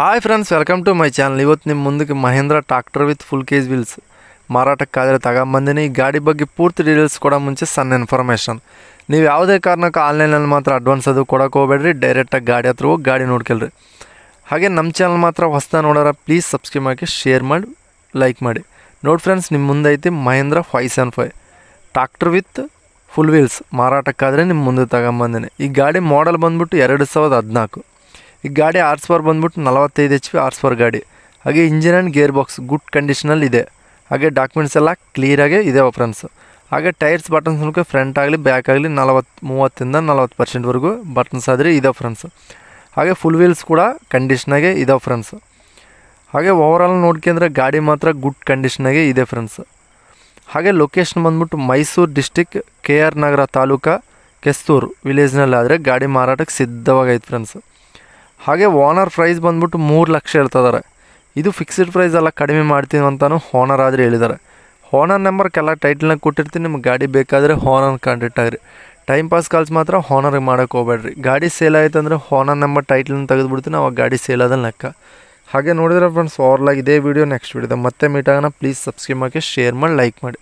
hi friends welcome to my channel ಇವತ್ತು ನಿಮ್ಮ ಮುಂದಕ್ಕೆ Mahindra tractor with full cage wheels ಮಾರಾಟಕ್ಕಾದರೆ ತಗೊಂಬಂದಿನಿ ಈ ಗಾಡಿ ಬಗ್ಗೆ ಪೂರ್ತಿ ಡೀಟೇಲ್ಸ್ ಕೊಡೋ ಮುಂಚೆ ಸಣ್ಣ ಇನ್ಫಾರ್ಮೇಷನ್ ನೀವು ಯಾವುದೇ ಕಾರಣಕ್ಕೆ ಆನ್ಲೈನಲ್ಲಿ ಮಾತ್ರ ಅಡ್ವಾನ್ಸ್ ಅದು ಕೊಡೋಕೆ ಹೋಗ್ಬೇಡ್ರಿ ಡೈರೆಕ್ಟಾಗಿ ಗಾಡಿ ಹತ್ರ ಹೋಗಿ ಗಾಡಿ ನೋಡ್ಕೊಳ್ರಿ ಹಾಗೆ ನಮ್ಮ ಚಾನಲ್ ಮಾತ್ರ ಹೊಸ್ದ ನೋಡೋರ ಪ್ಲೀಸ್ ಸಬ್ಸ್ಕ್ರೈಬ್ ಹಾಕಿ ಶೇರ್ ಮಾಡಿ ಲೈಕ್ ಮಾಡಿ ನೋಡಿ ಫ್ರೆಂಡ್ಸ್ ನಿಮ್ಮ ಮುಂದೆ ಐತಿ Mahindra five seven five tractor with full wheels ಮಾರಾಟಕ್ಕಾದರೆ ನಿಮ್ಮ ಮುಂದೆ ತಗೊಂಬಂದಿನಿ ಈ ಗಾಡಿ ಮಾಡಲ್ ಬಂದ್ಬಿಟ್ಟು ಎರಡು ಸಾವಿರದ ಹದಿನಾಲ್ಕು ಈ ಗಾಡಿ ಆರ್ಸ್ ಪವರ್ ಬಂದ್ಬಿಟ್ಟು ನಲವತ್ತೈದು ಎಚ್ ಪಿ ಆರ್ಸ್ ಪವರ್ ಗಾಡಿ ಹಾಗೆ engine and gear box good ಕಂಡೀಷನಲ್ಲಿ ಇದೆ ಹಾಗೆ ಡಾಕ್ಯುಮೆಂಟ್ಸ್ ಎಲ್ಲ ಕ್ಲಿಯರಾಗೆ ಇದೆ ಫ್ರೆಂಡ್ಸ್ ಹಾಗೆ ಟೈರ್ಸ್ ಬಟನ್ಸ್ ಮೂಲಕ ಫ್ರಂಟ್ ಆಗಲಿ ಬ್ಯಾಕ್ ಆಗಲಿ ನಲವತ್ತು ಮೂವತ್ತಿಂದ ನಲವತ್ತು ಪರ್ಸೆಂಟ್ವರೆಗೂ ಬಟನ್ಸ್ ಆದರೆ ಇದಾವೆ ಫ್ರೆಂಡ್ಸ್ ಹಾಗೆ ಫುಲ್ ವೀಲ್ಸ್ ಕೂಡ ಕಂಡೀಷನಾಗೆ ಇದೆ ಫ್ರೆಂಡ್ಸ್ ಹಾಗೆ ಆಲ್ ನೋಡ್ಕೊಂಡ್ರೆ ಗಾಡಿ ಮಾತ್ರ ಗುಡ್ ಕಂಡೀಷನಾಗೆ ಇದೆ ಫ್ರೆಂಡ್ಸ್ ಹಾಗೆ ಲೊಕೇಶನ್ ಬಂದ್ಬಿಟ್ಟು Mysuru district K R Nagar taluk Kesturu ವಿಲೇಜ್ನಲ್ಲಾದರೆ ಗಾಡಿ ಮಾರಾಟಕ್ಕೆ ಸಿದ್ಧವಾಗೈತೆ ಫ್ರೆಂಡ್ಸ್ ಹಾಗೆ ಓನರ್ ಪ್ರೈಸ್ ಬಂದ್ಬಿಟ್ಟು ಮೂರು ಲಕ್ಷ ಇರ್ತದಾರೆ ಇದು ಫಿಕ್ಸ್ಡ್ ಪ್ರೈಸ್ ಎಲ್ಲ ಕಡಿಮೆ ಮಾಡ್ತೀನಿ ಅಂತಲೂ ಓನರ್ ಆದರೆ ಹೇಳಿದ್ದಾರೆ ಹೋನರ್ ನಂಬರ್ಗೆಲ್ಲ ಟೈಟಲ್ನ ಕೊಟ್ಟಿರ್ತೀನಿ ನಿಮ್ಗೆ ಗಾಡಿ ಬೇಕಾದರೆ ಓನರ್ ಕಾಂಟ್ಯಾಕ್ಟ್ ಆಗಿರಿ ಟೈಮ್ ಪಾಸ್ ಕಾಲ್ಸ್ ಮಾತ್ರ ಹೋನರ್ಗೆ ಮಾಡೋಕ್ಕೆ ಹೋಗ್ಬೇಡ್ರಿ ಗಾಡಿ ಸೇಲ್ ಆಯಿತು ಅಂದರೆ ಹೋನರ್ ನಂಬರ್ ತೆಗೆದು ತೆಗೆದುಬಿಡ್ತೀನಿ ಅವಾಗ ಗಾಡಿ ಸೇಲ್ ಆದ ಲೆಕ್ಕ ಹಾಗೆ ನೋಡಿದ್ರೆ ಫ್ರೆಂಡ್ಸ್ ಓವರ್ಲಾಗಿ ಇದೇ ವಿಡಿಯೋ ನೆಕ್ಸ್ಟ್ ವಿಡಿಯೋದ ಮತ್ತೆ ಮೀಟಾಗೋಣ ಪ್ಲೀಸ್ ಸಬ್ಸ್ಕ್ರೈಬ್ ಮಾಡಿ ಶೇರ್ ಮಾಡಿ ಲೈಕ್ ಮಾಡಿ